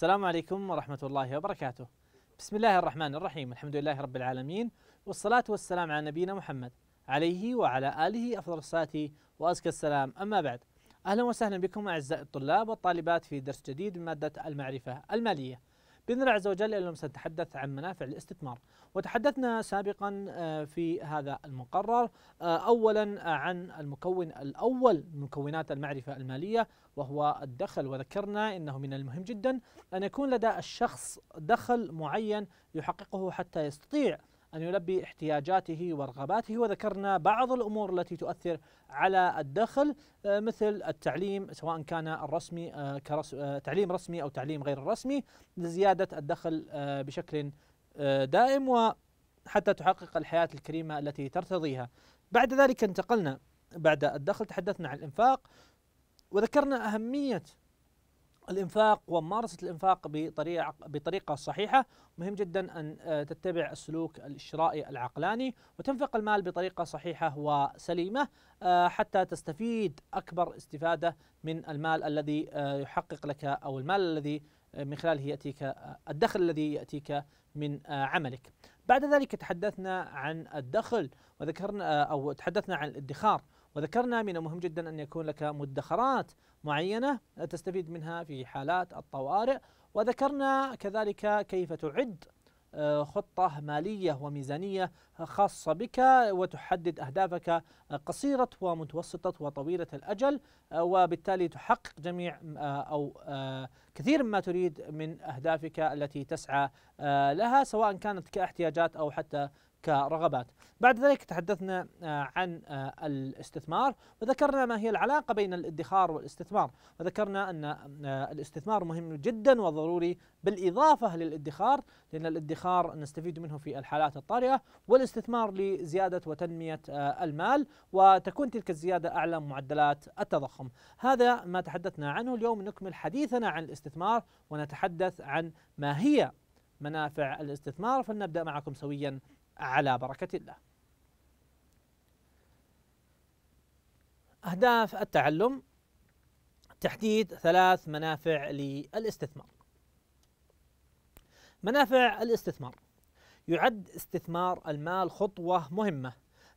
السلام عليكم ورحمة الله وبركاته. بسم الله الرحمن الرحيم، الحمد لله رب العالمين والصلاة والسلام على نبينا محمد عليه وعلى آله أفضل الصلاة وأزكى السلام، أما بعد. أهلا وسهلا بكم أعزائي الطلاب والطالبات في درس جديد من مادة المعرفة المالية. باذن الله عز وجل اليوم سنتحدث عن منافع الاستثمار وتحدثنا سابقا آه، في هذا المقرر آه، اولا آه، عن المكون الاول من مكونات المعرفه الماليه وهو الدخل وذكرنا انه من المهم جدا ان يكون لدى الشخص دخل معين يحققه حتى يستطيع أن يلبي احتياجاته ورغباته وذكرنا بعض الأمور التي تؤثر على الدخل آه، مثل التعليم سواء كان الرسمي آه، آه، تعليم رسمي أو تعليم غير رسمي لزيادة الدخل بشكل دائم وحتى تحقق الحياة الكريمة التي ترتضيها بعد ذلك انتقلنا بعد الدخل تحدثنا عن الإنفاق وذكرنا أهمية الانفاق وممارسه الانفاق بطريقه بطريقه صحيحه مهم جدا ان آه، تتبع السلوك الشرائي العقلاني وتنفق المال بطريقه صحيحه وسليمه آه، حتى تستفيد اكبر استفاده من المال الذي آه، يحقق لك او المال الذي من خلاله ياتيك الدخل الذي ياتيك من عملك. بعد ذلك تحدثنا عن الدخل وذكرنا او تحدثنا عن الادخار وذكرنا من المهم جدا أن يكون لك مدخرات معينة تستفيد منها في حالات الطوارئ وذكرنا كذلك كيف تعد آه، خطة مالية وميزانية خاصة بك وتحدد أهدافك قصيرة ومتوسطة وطويلة الأجل آه، وبالتالي تحقق جميع آه، أو كثير ما تريد من أهدافك التي تسعى لها سواء كانت كاحتياجات أو حتى كرغبات بعد ذلك تحدثنا آه، عن آه، الاستثمار وذكرنا ما هي العلاقة بين الادخار والاستثمار وذكرنا أن آه، الاستثمار مهم جدا وضروري بالإضافة للادخار لأن الادخار نستفيد منه في الحالات الطارئة والاستثمار لزيادة وتنمية المال وتكون تلك الزيادة أعلى معدلات التضخم هذا ما تحدثنا عنه اليوم نكمل حديثنا عن الاستثمار ونتحدث عن ما هي منافع الاستثمار فلنبدأ معكم سويا على بركة الله. أهداف التعلم تحديد ثلاث منافع للاستثمار. منافع الاستثمار يعد استثمار المال خطوة مهمة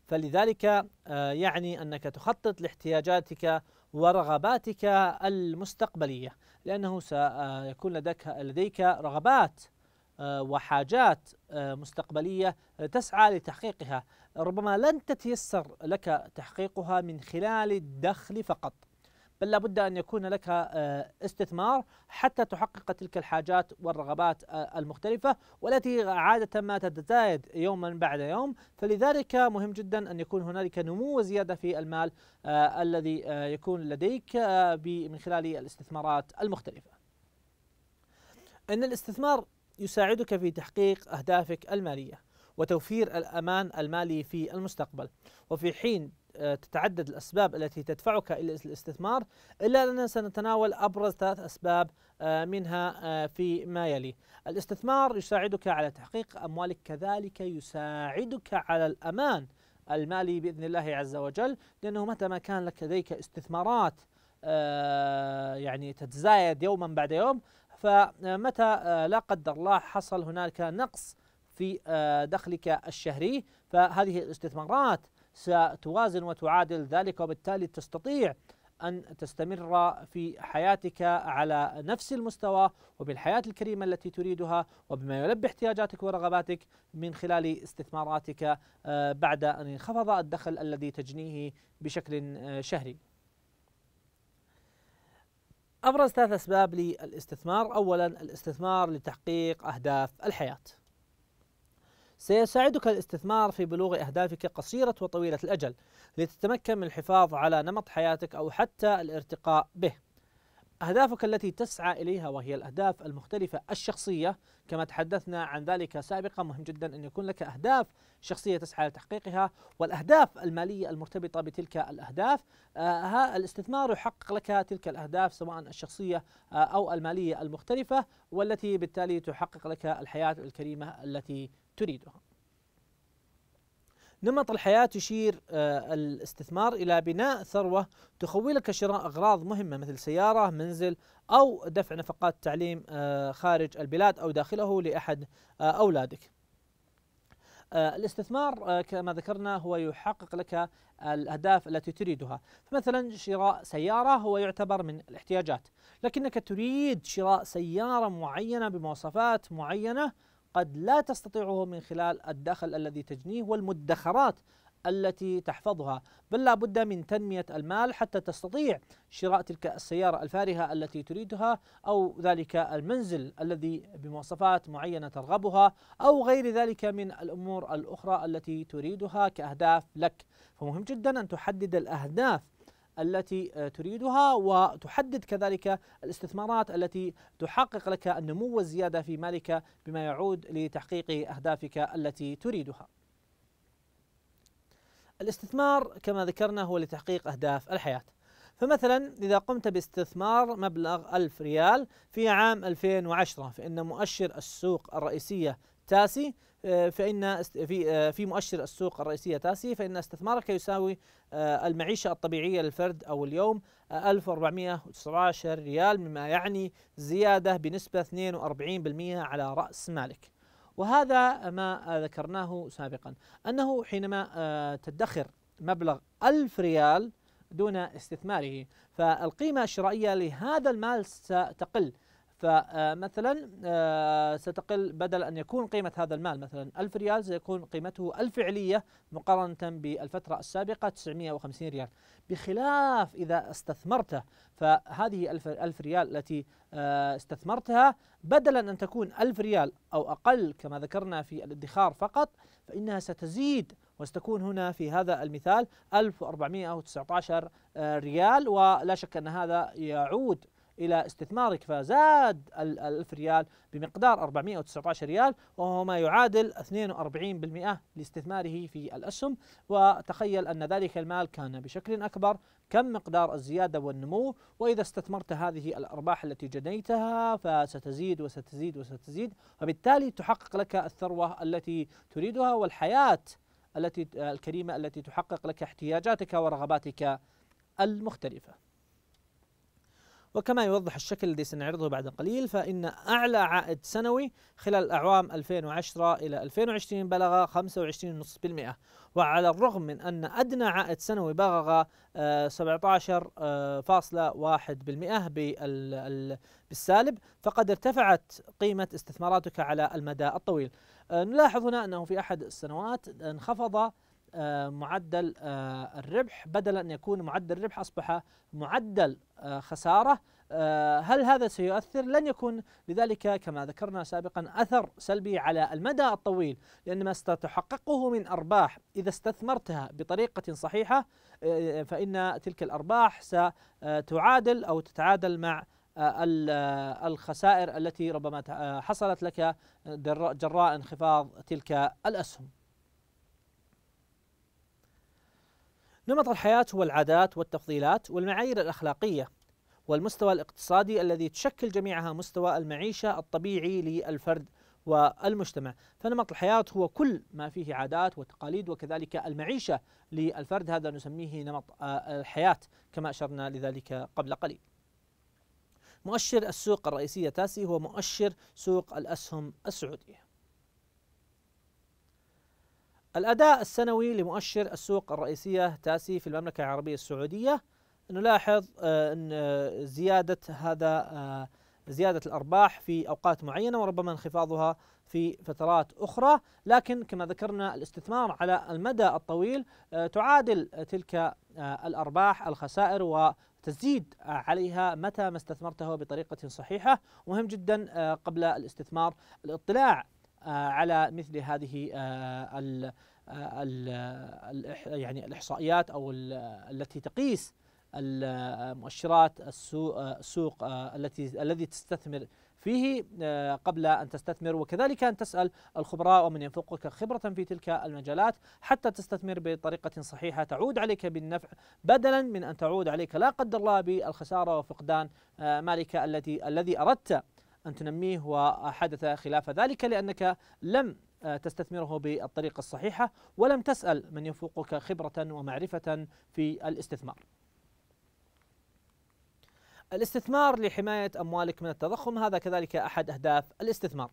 فلذلك آه، يعني أنك تخطط لاحتياجاتك ورغباتك المستقبلية لأنه سيكون لديك, لديك رغبات آه، وحاجات آه، مستقبلية تسعى لتحقيقها ربما لن تتيسر لك تحقيقها من خلال الدخل فقط بل لابد أن يكون لك آه، استثمار حتى تحقق تلك الحاجات والرغبات المختلفة والتي عادة ما تتزايد يوما بعد يوم فلذلك مهم جدا أن يكون هنالك نمو وزيادة في المال الذي يكون لديك من خلال الاستثمارات المختلفة أن الاستثمار يساعدك في تحقيق أهدافك المالية وتوفير الأمان المالي في المستقبل وفي حين آه، تتعدد الأسباب التي تدفعك إلى الاستثمار إلا أننا سنتناول أبرز ثلاث أسباب آه، منها آه، فيما يلي الاستثمار يساعدك على تحقيق أموالك كذلك يساعدك على الأمان المالي بإذن الله عز وجل لأنه متى ما كان لك لديك استثمارات يعني تتزايد يوما بعد يوم فمتى آه، لا قدر الله حصل هناك نقص في آه، دخلك الشهري فهذه الاستثمارات ستوازن وتعادل ذلك وبالتالي تستطيع أن تستمر في حياتك على نفس المستوى وبالحياة الكريمة التي تريدها وبما يلبي احتياجاتك ورغباتك من خلال استثماراتك آه، بعد أن انخفض الدخل الذي تجنيه بشكل شهري أبرز ثلاث أسباب للاستثمار أولا الاستثمار لتحقيق أهداف الحياة سيساعدك الاستثمار في بلوغ أهدافك قصيرة وطويلة الأجل لتتمكن من الحفاظ على نمط حياتك أو حتى الارتقاء به أهدافك التي تسعى إليها وهي الأهداف المختلفة الشخصية كما تحدثنا عن ذلك سابقا مهم جدا أن يكون لك أهداف شخصية تسعى لتحقيقها والأهداف المالية المرتبطة بتلك الأهداف آه الاستثمار يحقق لك تلك الأهداف سواء الشخصية آه أو المالية المختلفة والتي بالتالي تحقق لك الحياة الكريمة التي تريدها نمط الحياة يشير آه، الاستثمار إلى بناء ثروة تخولك شراء أغراض مهمة مثل سيارة منزل أو دفع نفقات تعليم آه، خارج البلاد أو داخله لأحد آه، أولادك الاستثمار كما ذكرنا هو يحقق لك الأهداف التي تريدها فمثلا شراء سيارة هو يعتبر من الاحتياجات لكنك تريد شراء سيارة معينة بمواصفات معينة قد لا تستطيعه من خلال الدخل الذي تجنيه والمدخرات التي تحفظها بل لا بد من تنمية المال حتى تستطيع شراء تلك السيارة الفارهة التي تريدها أو ذلك المنزل الذي بمواصفات معينة ترغبها أو غير ذلك من الأمور الأخرى التي تريدها كأهداف لك فمهم جدا أن تحدد الأهداف التي آه، تريدها وتحدد كذلك الاستثمارات التي تحقق لك النمو والزياده في مالك بما يعود لتحقيق اهدافك التي تريدها. الاستثمار كما ذكرنا هو لتحقيق اهداف الحياه. فمثلا إذا قمت باستثمار مبلغ ألف ريال في عام 2010 فإن مؤشر السوق الرئيسية تاسي آه، فإن في آه، في مؤشر السوق الرئيسية تاسي فإن استثمارك يساوي آه، المعيشة الطبيعية للفرد أو اليوم 1419 ريال مما يعني زيادة بنسبة 42% على رأس مالك وهذا ما ذكرناه سابقا أنه حينما تدخر مبلغ 1000 ريال دون استثماره فالقيمة الشرائية لهذا المال ستقل فمثلا آه، ستقل بدل أن يكون قيمة هذا المال مثلا 1000 ريال سيكون قيمته الفعلية مقارنة بالفترة السابقة 950 ريال بخلاف إذا استثمرته فهذه 1000 ريال التي آه، استثمرتها بدلا أن تكون 1000 ريال أو أقل كما ذكرنا في الادخار فقط فإنها ستزيد وستكون هنا في هذا المثال 1419 آه، ريال ولا شك أن هذا يعود إلى استثمارك فزاد الألف ريال بمقدار 419 ريال وهو ما يعادل 42% لاستثماره في الأسهم وتخيل أن ذلك المال كان بشكل أكبر كم مقدار الزيادة والنمو وإذا استثمرت هذه الأرباح التي جنيتها فستزيد وستزيد وستزيد وبالتالي تحقق لك الثروة التي تريدها والحياة التي الكريمة التي تحقق لك احتياجاتك ورغباتك المختلفة وكما يوضح الشكل الذي سنعرضه بعد قليل فإن أعلى عائد سنوي خلال الأعوام 2010 إلى 2020 بلغ 25.5% وعلى الرغم من أن أدنى عائد سنوي بلغ 17.1% آه، آه، بالسالب فقد ارتفعت قيمة استثماراتك على المدى الطويل آه، نلاحظ هنا أنه في أحد السنوات انخفض آه، معدل آه، الربح بدل أن يكون معدل الربح أصبح معدل آه، خسارة هل هذا سيؤثر؟ لن يكون لذلك كما ذكرنا سابقا أثر سلبي على المدى الطويل لأن ما ستحققه من أرباح إذا استثمرتها بطريقة صحيحة فإن تلك الأرباح ستعادل أو تتعادل مع الخسائر التي ربما حصلت لك جراء انخفاض تلك الأسهم نمط الحياة هو العادات والتفضيلات والمعايير الأخلاقية والمستوى الاقتصادي الذي تشكل جميعها مستوى المعيشة الطبيعي للفرد والمجتمع فنمط الحياة هو كل ما فيه عادات وتقاليد وكذلك المعيشة للفرد هذا نسميه نمط آه، الحياة كما أشرنا لذلك قبل قليل مؤشر السوق الرئيسية تاسي هو مؤشر سوق الأسهم السعودية الأداء السنوي لمؤشر السوق الرئيسية تاسي في المملكة العربية السعودية نلاحظ آه، أن زيادة هذا آه، زيادة الأرباح في أوقات معينة وربما انخفاضها في فترات أخرى لكن كما ذكرنا الاستثمار على المدى الطويل آه، تعادل تلك الأرباح الخسائر و تزيد عليها متى ما استثمرته بطريقة صحيحة مهم جدا قبل الاستثمار الاطلاع آه، على مثل هذه آه، ال آه، ال يعني الاحصائيات او التي تقيس السوق, السوق التي الذي تستثمر فيه قبل أن تستثمر وكذلك أن تسأل الخبراء ومن ينفقك خبرة في تلك المجالات حتى تستثمر بطريقة صحيحة تعود عليك بالنفع بدلا من أن تعود عليك لا قدر الله بالخسارة وفقدان مالك الذي الذي أردت أن تنميه وحدث خلاف ذلك لأنك لم آه، تستثمره بالطريقة الصحيحة ولم تسأل من يفوقك خبرة ومعرفة في الاستثمار الاستثمار لحماية أموالك من التضخم هذا كذلك أحد أهداف الاستثمار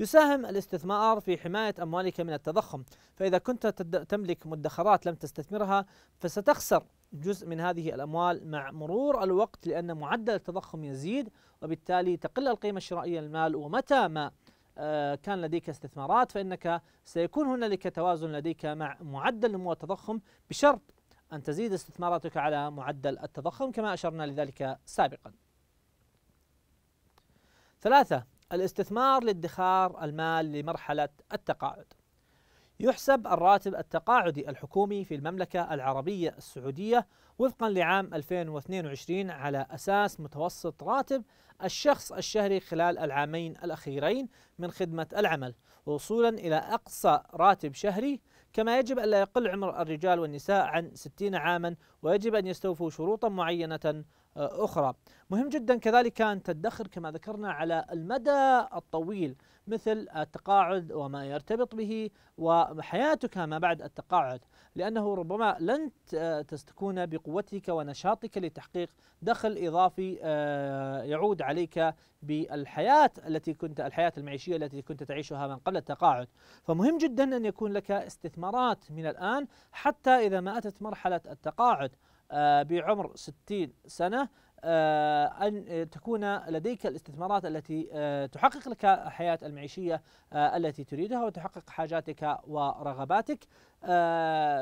يساهم الاستثمار في حماية أموالك من التضخم فإذا كنت تملك مدخرات لم تستثمرها فستخسر جزء من هذه الأموال مع مرور الوقت لأن معدل التضخم يزيد وبالتالي تقل القيمة الشرائية للمال ومتى ما آه، كان لديك استثمارات فإنك سيكون هنالك توازن لديك مع معدل نمو التضخم بشرط أن تزيد استثماراتك على معدل التضخم كما أشرنا لذلك سابقا ثلاثة الاستثمار لادخار المال لمرحلة التقاعد يحسب الراتب التقاعدي الحكومي في المملكة العربية السعودية وفقا لعام 2022 على أساس متوسط راتب الشخص الشهري خلال العامين الأخيرين من خدمة العمل وصولا إلى أقصى راتب شهري كما يجب أن لا يقل عمر الرجال والنساء عن 60 عاما ويجب أن يستوفوا شروطا معينة آه، أخرى مهم جدا كذلك أن تدخر كما ذكرنا على المدى الطويل مثل التقاعد وما يرتبط به وحياتك ما بعد التقاعد لأنه ربما لن تستكون بقوتك ونشاطك لتحقيق دخل إضافي آه، يعود عليك بالحياة التي كنت الحياة المعيشية التي كنت تعيشها من قبل التقاعد فمهم جدا أن يكون لك استثمارات من الآن حتى إذا ما أتت مرحلة التقاعد آه، بعمر 60 سنة آه، أن آه، تكون لديك الاستثمارات التي تحقق لك الحياة المعيشية التي تريدها وتحقق حاجاتك ورغباتك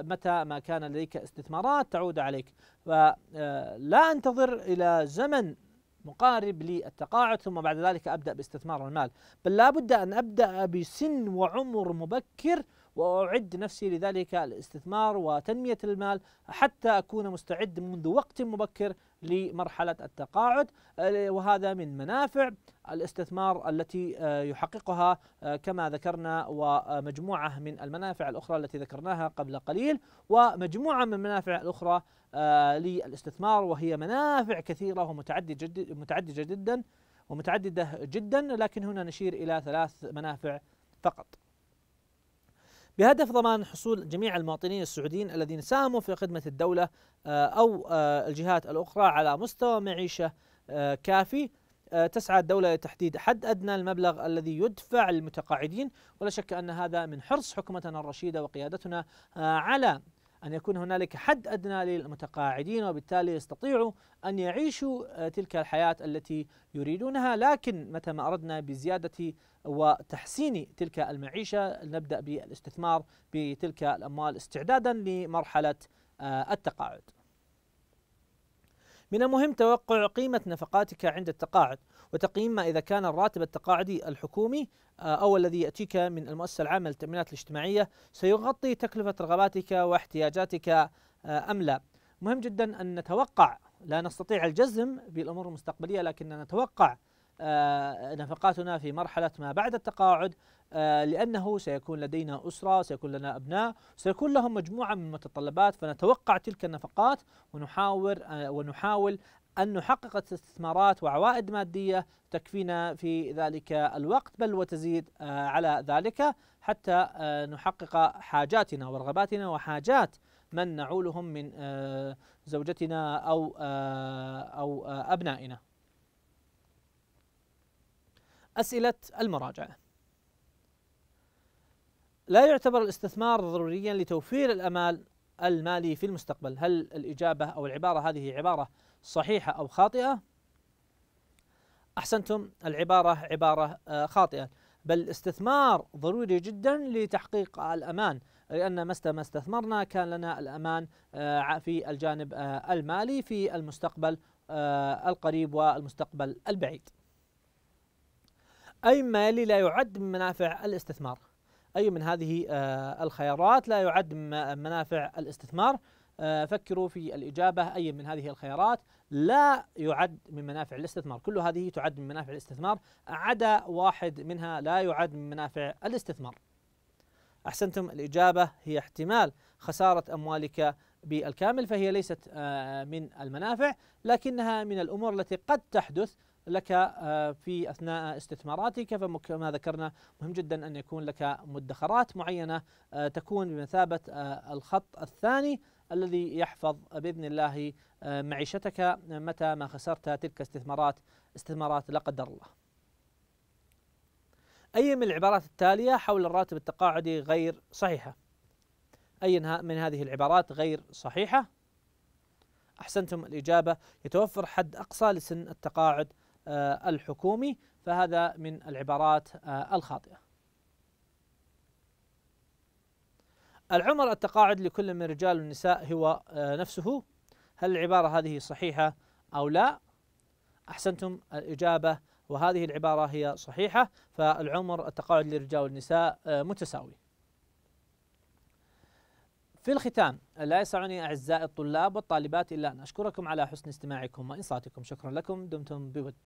متى ما كان لديك استثمارات تعود عليك فلا أنتظر إلى زمن مقارب للتقاعد ثم بعد ذلك أبدأ باستثمار المال بل لابد أن أبدأ بسن وعمر مبكر وأعد نفسي لذلك الاستثمار وتنمية المال حتى أكون مستعد منذ وقت مبكر لمرحلة التقاعد آه، وهذا من منافع الاستثمار التي آه، يحققها آه، كما ذكرنا ومجموعة من المنافع الأخرى التي ذكرناها قبل قليل ومجموعة من المنافع الأخرى للاستثمار وهي منافع كثيرة ومتعددة جدا ومتعددة جدا لكن هنا نشير إلى ثلاث منافع فقط بهدف ضمان حصول جميع المواطنين السعوديين الذين ساهموا في خدمة الدولة آه، أو آه، الجهات الأخرى على مستوى معيشة آه، كافي تسعى الدولة لتحديد حد أدنى المبلغ الذي يدفع للمتقاعدين ولا شك أن هذا من حرص حكومتنا الرشيدة وقيادتنا على أن يكون هنالك حد أدنى للمتقاعدين وبالتالي يستطيعوا أن يعيشوا تلك الحياة التي يريدونها لكن متى ما أردنا بزيادة وتحسين تلك المعيشة نبدأ بالاستثمار بتلك الأموال استعدادا لمرحلة آه، التقاعد من المهم توقع قيمة نفقاتك عند التقاعد وتقييم ما إذا كان الراتب التقاعدي الحكومي آه، أو الذي يأتيك من المؤسسة العامة للتأمينات الاجتماعية سيغطي تكلفة رغباتك واحتياجاتك آه، أم لا مهم جدا أن نتوقع لا نستطيع الجزم بالأمور المستقبلية لكننا نتوقع آه، نفقاتنا في مرحلة ما بعد التقاعد آه، لأنه سيكون لدينا أسرة سيكون لنا أبناء سيكون لهم مجموعة من المتطلبات فنتوقع تلك النفقات ونحاول آه، ونحاول أن نحقق استثمارات وعوائد مادية تكفينا في ذلك الوقت بل وتزيد على ذلك حتى نحقق حاجاتنا ورغباتنا وحاجات من نعولهم من زوجتنا أو أو أبنائنا أسئلة المراجعة لا يعتبر الاستثمار ضروريا لتوفير الأمال المالي في المستقبل هل الإجابة أو العبارة هذه عبارة صحيحة أو خاطئة أحسنتم العبارة عبارة آه، خاطئة بل الاستثمار ضروري جدا لتحقيق الأمان لأن ما استثمرنا كان لنا الأمان آه، في الجانب آه، المالي في المستقبل القريب والمستقبل البعيد أي مالي لا يعد من منافع الاستثمار أي من هذه آه، الخيارات لا يعد من منافع الاستثمار آه، فكروا في الإجابة أي من هذه الخيارات لا يعد من منافع الاستثمار كل هذه تعد من منافع الاستثمار عدا واحد منها لا يعد من منافع الاستثمار أحسنتم الإجابة هي احتمال خسارة أموالك بالكامل فهي ليست آه، من المنافع لكنها من الأمور التي قد تحدث لك آه، في أثناء استثماراتك فكما ذكرنا مهم جدا أن يكون لك مدخرات معينة آه، تكون بمثابة آه، الخط الثاني الذي يحفظ باذن الله معيشتك متى ما خسرت تلك استثمارات استثمارات لا قدر الله. اي من العبارات التاليه حول الراتب التقاعدي غير صحيحه؟ اي من هذه العبارات غير صحيحه؟ احسنتم الاجابه يتوفر حد اقصى لسن التقاعد آه، الحكومي فهذا من العبارات آه، الخاطئة العمر التقاعد لكل من الرجال والنساء هو آه، نفسه هل العبارة هذه صحيحة أو لا أحسنتم الإجابة وهذه العبارة هي صحيحة فالعمر التقاعد للرجال والنساء متساوي في الختام لا يسعني أعزائي الطلاب والطالبات إلا أن أشكركم على حسن استماعكم وإنصاتكم شكرا لكم دمتم بود